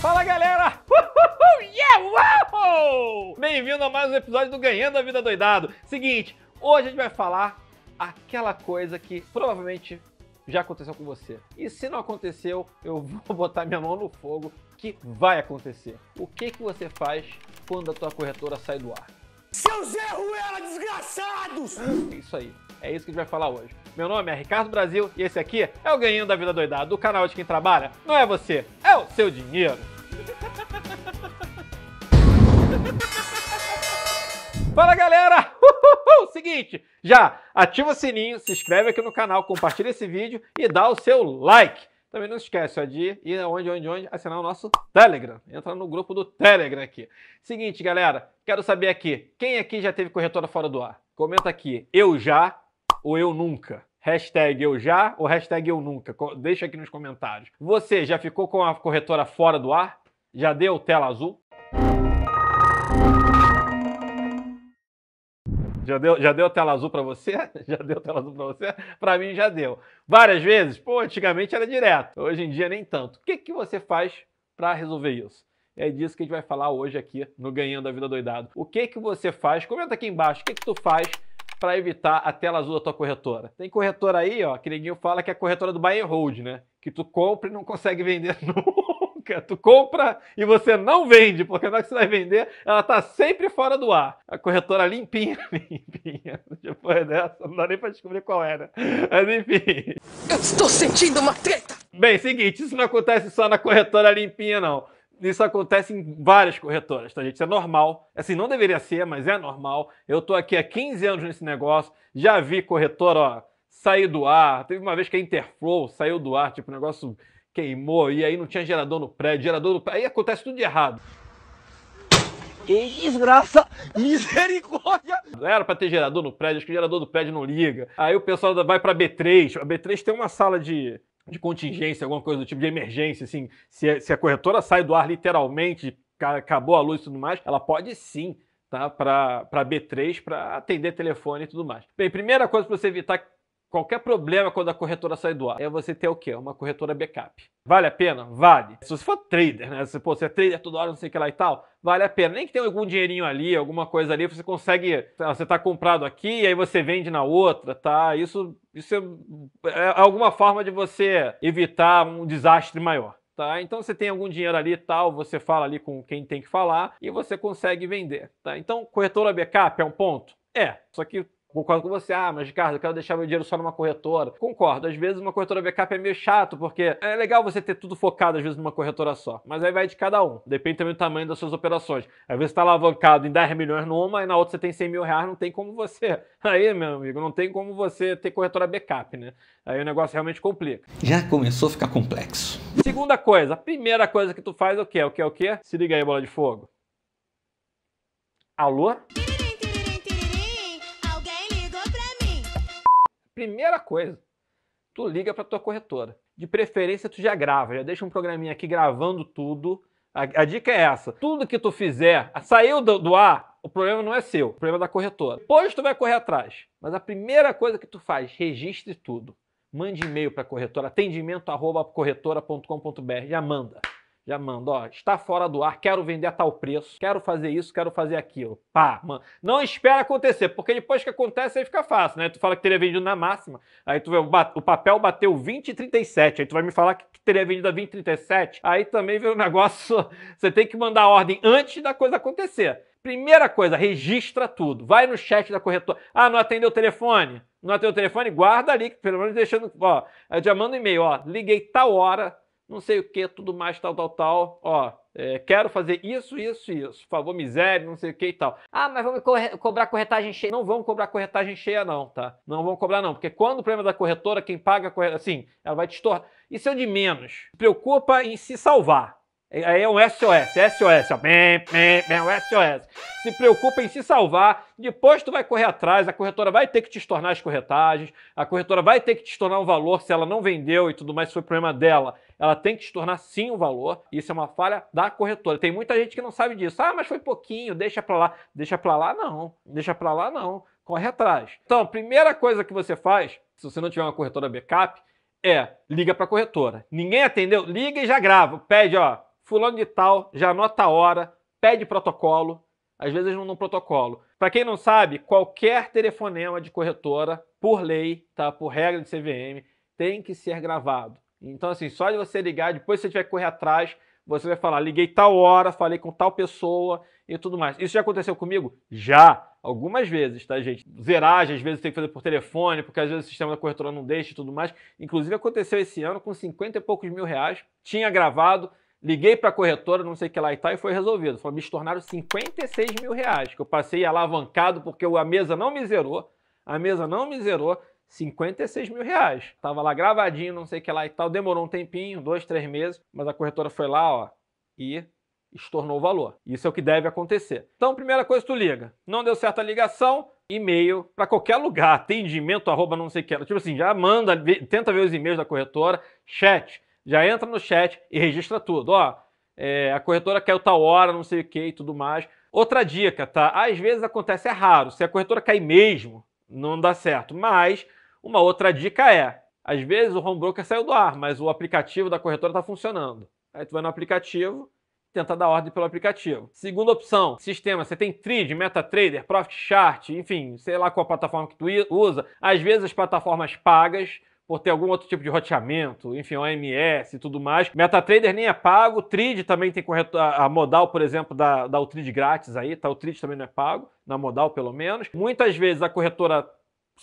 Fala galera! Uhul, yeah, wow! Bem-vindo a mais um episódio do Ganhando a Vida Doidado. Seguinte, hoje a gente vai falar aquela coisa que provavelmente já aconteceu com você. E se não aconteceu, eu vou botar minha mão no fogo que vai acontecer. O que que você faz quando a tua corretora sai do ar? Seu Zé Ruela, desgraçados! Isso aí. É isso que a gente vai falar hoje. Meu nome é Ricardo Brasil e esse aqui é o Ganhinho da Vida Doidada, o canal de quem trabalha. Não é você, é o seu dinheiro. Fala galera! Uhul! Seguinte, já ativa o sininho, se inscreve aqui no canal, compartilha esse vídeo e dá o seu like. Também não esquece ó, de ir onde, onde, onde, assinar o nosso Telegram. Entra no grupo do Telegram aqui. Seguinte, galera, quero saber aqui, quem aqui já teve corretora fora do ar? Comenta aqui, eu já ou eu nunca. Hashtag eu já ou hashtag eu nunca. Deixa aqui nos comentários. Você já ficou com a corretora fora do ar? Já deu tela azul? Já deu, já deu tela azul para você? Já deu tela azul para você? Para mim já deu. Várias vezes? Pô, antigamente era direto, hoje em dia nem tanto. O que, que você faz para resolver isso? É disso que a gente vai falar hoje aqui no Ganhando a Vida Doidado. O que que você faz? Comenta aqui embaixo, o que que tu faz para evitar a tela azul da tua corretora? Tem corretora aí, ó, que ninguém fala que é a corretora do buy and hold, né? Que tu compra e não consegue vender nunca nunca. Tu compra e você não vende, porque na hora que você vai vender, ela tá sempre fora do ar. A corretora limpinha, limpinha. Depois dessa, não dá nem para descobrir qual era. Mas enfim. Eu estou sentindo uma treta! Bem, seguinte, isso não acontece só na corretora limpinha, não isso acontece em várias corretoras, tá, gente? Isso é normal. É assim, não deveria ser, mas é normal. Eu tô aqui há 15 anos nesse negócio, já vi corretora, ó, sair do ar. Teve uma vez que a Interflow saiu do ar, tipo, um negócio queimou, e aí não tinha gerador no prédio, gerador no prédio, aí acontece tudo de errado. Que desgraça! Misericórdia! Não Era pra ter gerador no prédio, acho que o gerador do prédio não liga. Aí o pessoal vai pra B3. A B3 tem uma sala de, de contingência, alguma coisa do tipo, de emergência, assim. Se, se a corretora sai do ar literalmente, acabou a luz e tudo mais, ela pode sim tá? Para B3, para atender telefone e tudo mais. Bem, primeira coisa para você evitar Qualquer problema quando a corretora sai do ar é você ter o quê? Uma corretora backup. Vale a pena? Vale. Se você for trader, né? Se pô, você é trader toda hora, não sei o que lá e tal, vale a pena. Nem que tenha algum dinheirinho ali, alguma coisa ali, você consegue. Você está comprado aqui, aí você vende na outra, tá? Isso, isso é, é, é alguma forma de você evitar um desastre maior. Tá? Então você tem algum dinheiro ali e tal, você fala ali com quem tem que falar e você consegue vender, tá? Então corretora backup é um ponto? É, só que Concordo com você, ah, mas Ricardo, eu quero deixar meu dinheiro só numa corretora. Concordo, às vezes uma corretora backup é meio chato, porque é legal você ter tudo focado, às vezes, numa corretora só. Mas aí vai de cada um, depende também do tamanho das suas operações. Às vezes você tá alavancado em 10 milhões numa e na outra você tem 100 mil reais, não tem como você. Aí, meu amigo, não tem como você ter corretora backup, né? Aí o negócio realmente complica. Já começou a ficar complexo. Segunda coisa, a primeira coisa que tu faz é o quê? É o quê? É o quê? Se liga aí, bola de fogo. Alô? Alô? Primeira coisa, tu liga para tua corretora. De preferência, tu já grava, já deixa um programinha aqui gravando tudo. A, a dica é essa: tudo que tu fizer, saiu do, do ar, o problema não é seu, o problema é da corretora. Depois tu vai correr atrás. Mas a primeira coisa que tu faz, registre tudo. Mande e-mail para a corretora, atendimento@corretora.com.br, já manda. Já manda, ó, está fora do ar, quero vender a tal preço, quero fazer isso, quero fazer aquilo. Pá, mano. Não espera acontecer, porque depois que acontece aí fica fácil, né? Tu fala que teria vendido na máxima, aí tu vê o papel bateu 20,37, aí tu vai me falar que teria vendido a 20,37, aí também vira um negócio, você tem que mandar a ordem antes da coisa acontecer. Primeira coisa, registra tudo. Vai no chat da corretora. Ah, não atendeu o telefone? Não atendeu o telefone? Guarda ali, pelo menos deixando. Ó, já manda um e-mail, ó. Liguei tal hora, não sei o que, tudo mais, tal, tal, tal. Ó, é, quero fazer isso, isso, isso. Por favor, miséria, não sei o que e tal. Ah, mas vamos co cobrar corretagem cheia. Não vamos cobrar corretagem cheia, não, tá? Não vamos cobrar, não. Porque quando o problema é da corretora, quem paga a corretora, assim, ela vai te estornar. Isso é o de menos. preocupa em se salvar. Aí é, é um SOS, SOS, ó, bem, bem, bem, um SOS. Se preocupa em se salvar, depois tu vai correr atrás, a corretora vai ter que te estornar as corretagens, a corretora vai ter que te estornar um valor se ela não vendeu e tudo mais, se foi problema dela ela tem que se tornar sim um valor. Isso é uma falha da corretora. Tem muita gente que não sabe disso. Ah, mas foi pouquinho, deixa para lá. Deixa para lá não. Deixa para lá não. Corre atrás. Então, a primeira coisa que você faz, se você não tiver uma corretora backup, é liga para a corretora. Ninguém atendeu? Liga e já grava. Pede, ó, fulano de tal, já anota a hora, pede protocolo. Às vezes não dão protocolo. Para quem não sabe, qualquer telefonema de corretora, por lei, tá, por regra de CVM, tem que ser gravado. Então, assim, só de você ligar, depois você tiver que correr atrás, você vai falar, liguei tal hora, falei com tal pessoa e tudo mais. Isso já aconteceu comigo? Já! Algumas vezes, tá, gente? Zeragem, às vezes tem que fazer por telefone, porque às vezes o sistema da corretora não deixa e tudo mais. Inclusive, aconteceu esse ano com 50 e poucos mil reais. Tinha gravado, liguei para a corretora, não sei o que lá e tal, e foi resolvido. Falou, me tornaram 56 mil reais, que eu passei alavancado porque a mesa não me zerou. A mesa não me zerou 56 mil reais. Tava lá gravadinho, não sei o que lá e tal. Demorou um tempinho, dois, três meses, mas a corretora foi lá, ó, e estornou o valor. Isso é o que deve acontecer. Então, primeira coisa, tu liga. Não deu certo a ligação, e-mail para qualquer lugar, atendimento, arroba não sei o que. Tipo assim, já manda, tenta ver os e-mails da corretora, chat, já entra no chat e registra tudo. Ó, é, a corretora caiu tal hora, não sei o que e tudo mais. Outra dica, tá? Às vezes acontece, é raro. Se a corretora cair mesmo, não dá certo. Mas uma outra dica é, às vezes o home broker saiu do ar, mas o aplicativo da corretora está funcionando. Aí tu vai no aplicativo, tenta dar ordem pelo aplicativo. Segunda opção, sistema. Você tem Trid, MetaTrader, Profit Chart, enfim, sei lá qual plataforma que tu usa. Às vezes as plataformas pagas por ter algum outro tipo de roteamento, enfim, OMS e tudo mais. MetaTrader nem é pago, Trid também tem corretor, a modal, por exemplo, dá, da o Trid grátis aí, tá? O Trid também não é pago, na modal pelo menos. Muitas vezes a corretora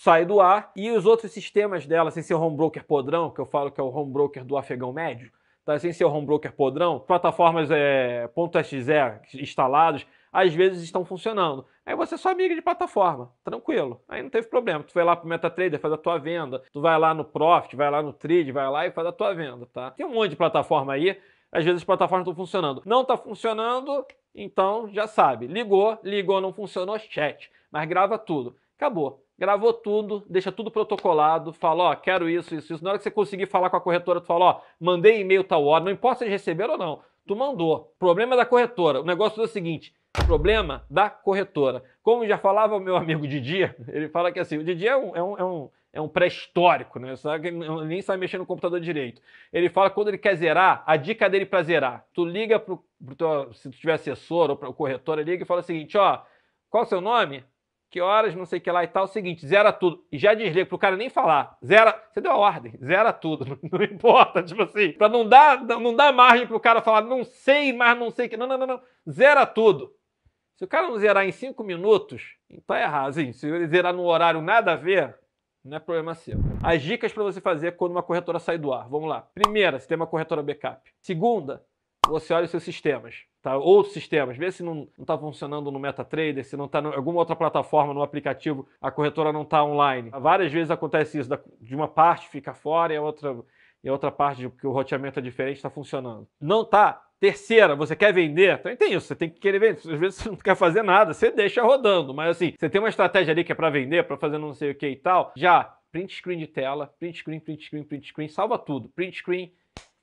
sai do ar e os outros sistemas dela, sem ser o home broker podrão, que eu falo que é o home broker do afegão médio, tá? sem ser o home broker podrão, plataformas é, .exe instalados, às vezes estão funcionando. Aí você é só migra de plataforma, tranquilo. Aí não teve problema. Tu vai lá pro MetaTrader, faz a tua venda. Tu vai lá no Profit, vai lá no Trade, vai lá e faz a tua venda, tá? Tem um monte de plataforma aí. Às vezes as plataformas estão funcionando. Não está funcionando, então já sabe. Ligou, ligou, não funcionou, chat. Mas grava tudo. Acabou gravou tudo, deixa tudo protocolado, fala, ó, quero isso, isso, isso. Na hora que você conseguir falar com a corretora, tu fala, ó, mandei e-mail tal hora, não importa se eles receberam ou não, tu mandou. Problema da corretora. O negócio é o seguinte, problema da corretora. Como já falava o meu amigo Didi, ele fala que assim, o Didi é um, é um, é um, é um pré-histórico, né? Só nem sabe mexer no computador direito. Ele fala que quando ele quer zerar, a dica dele para zerar. Tu liga pro, pro teu, se tu tiver assessor ou pro corretora, liga e fala o seguinte, ó, qual é o seu nome? que horas, não sei o que lá e tal. É o seguinte, zera tudo. E já desliga, pro cara nem falar. Zera. Você deu a ordem, zera tudo. Não, não, importa, tipo assim. Pra não dar, não dar margem pro cara falar, não sei, mas não sei que. Não, não, não, não. Zera tudo. Se o cara não zerar em cinco minutos, tá errado. Assim, se ele zerar no horário nada a ver, não é problema seu. As dicas para você fazer quando uma corretora sai do ar. Vamos lá. Primeira, se tem uma corretora backup. Segunda, você olha os seus sistemas, tá? outros sistemas, vê se não está funcionando no MetaTrader, se não está em alguma outra plataforma, no aplicativo, a corretora não está online. Várias vezes acontece isso, de uma parte fica fora e a outra, e a outra parte, porque o roteamento é diferente, está funcionando. Não tá? Terceira, você quer vender? Então tem isso, você tem que querer vender. Às vezes você não quer fazer nada, você deixa rodando. Mas assim, você tem uma estratégia ali que é para vender, para fazer não sei o que e tal. Já print screen de tela, print screen, print screen, print screen, salva tudo. Print screen,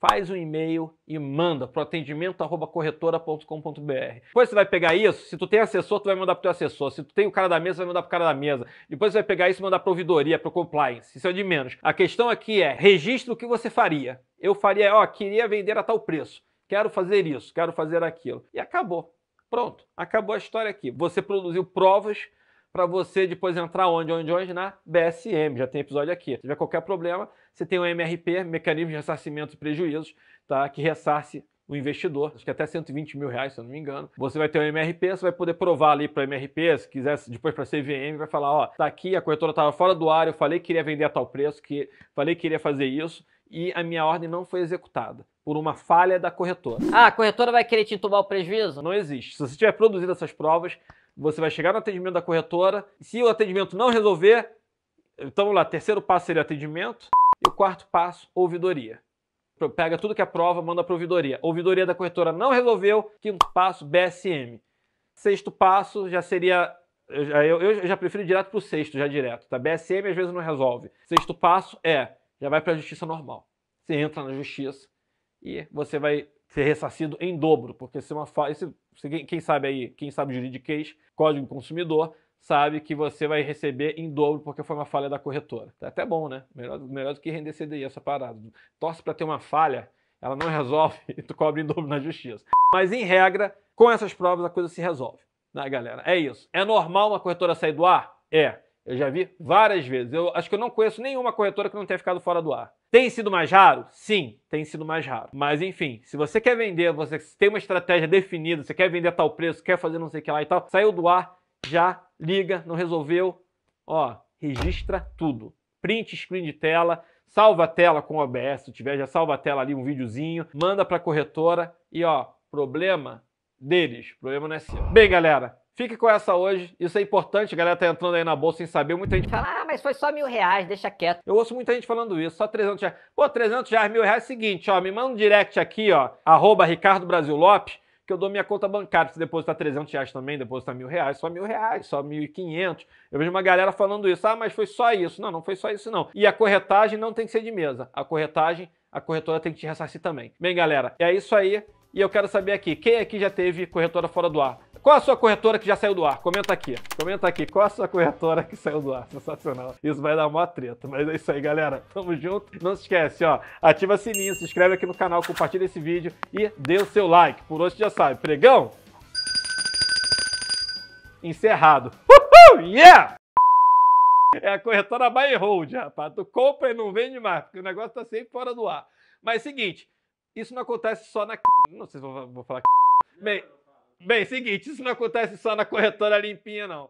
faz um e-mail e manda pro atendimento@corretora.com.br. Depois você vai pegar isso, se tu tem assessor, tu vai mandar pro teu assessor, se tu tem o cara da mesa, vai mandar pro cara da mesa. Depois você vai pegar isso e mandar para ouvidoria, pro compliance. Isso é de menos. A questão aqui é, registra o que você faria. Eu faria, ó, queria vender a tal preço. Quero fazer isso, quero fazer aquilo. E acabou. Pronto, acabou a história aqui. Você produziu provas para você depois entrar onde? Onde? Onde? Na BSM, já tem episódio aqui. Se tiver qualquer problema, você tem o MRP, Mecanismo de Ressarcimento de Prejuízos, tá? que ressarce o investidor, acho que até 120 mil reais, se eu não me engano. Você vai ter o MRP, você vai poder provar ali para o MRP, se quiser depois para a CVM, vai falar, ó, tá aqui, a corretora estava fora do ar, eu falei que queria vender a tal preço, que falei que queria fazer isso, e a minha ordem não foi executada por uma falha da corretora. Ah, a corretora vai querer te entubar o prejuízo? Não existe. Se você tiver produzido essas provas, você vai chegar no atendimento da corretora. Se o atendimento não resolver, então vamos lá, terceiro passo seria atendimento. E o quarto passo, ouvidoria. Pega tudo que é prova, manda para ouvidoria. Ouvidoria da corretora não resolveu. Quinto passo, BSM. Sexto passo já seria. Eu, eu, eu já prefiro direto para o sexto, já direto. Tá? BSM às vezes não resolve. Sexto passo é: já vai para a justiça normal. Você entra na justiça e você vai ser ressarcido em dobro, porque se uma falha. Quem sabe aí, quem sabe juridiquês, código consumidor, sabe que você vai receber em dobro porque foi uma falha da corretora. Tá até bom, né? Melhor, melhor do que render CDI essa parada. Torce para ter uma falha, ela não resolve e tu cobre em dobro na justiça. Mas em regra, com essas provas a coisa se resolve, né, galera? É isso. É normal uma corretora sair do ar? É. Eu já vi várias vezes. Eu acho que eu não conheço nenhuma corretora que não tenha ficado fora do ar. Tem sido mais raro? Sim, tem sido mais raro. Mas enfim, se você quer vender, você tem uma estratégia definida, você quer vender a tal preço, quer fazer não sei o que lá e tal, saiu do ar, já liga, não resolveu, ó, registra tudo. Print screen de tela, salva a tela com OBS, se tiver, já salva a tela ali, um videozinho, manda para a corretora e ó, problema deles, problema não é seu. Bem, galera, Fique com essa hoje. Isso é importante, a galera tá entrando aí na bolsa sem saber. Muita gente fala, ah, mas foi só mil reais, deixa quieto. Eu ouço muita gente falando isso, só 300 reais. Pô, 300 reais, mil reais é o seguinte, ó, me manda um direct aqui, ó, arroba Ricardo Brasil Lopes, que eu dou minha conta bancária. Se depositar 300 reais também, depositar mil reais, só mil reais, só mil e quinhentos. Eu vejo uma galera falando isso, ah, mas foi só isso. Não, não foi só isso não. E a corretagem não tem que ser de mesa. A corretagem, a corretora tem que te ressarcir também. Bem, galera, é isso aí. E eu quero saber aqui, quem aqui já teve corretora fora do ar? Qual a sua corretora que já saiu do ar? Comenta aqui. Comenta aqui. Qual a sua corretora que saiu do ar? Sensacional. Isso vai dar mó treta. Mas é isso aí, galera. Tamo junto. Não se esquece, ó. Ativa o sininho, se inscreve aqui no canal, compartilha esse vídeo e dê o seu like. Por hoje já sabe. Pregão! Encerrado. Uhul! Yeah! É a corretora buy and hold, rapaz. Tu compra e não vende mais, porque o negócio tá sempre fora do ar. Mas é o seguinte, isso não acontece só na... Não sei se vou, vou falar... Bem... Bem, seguinte, isso não acontece só na corretora limpinha, não.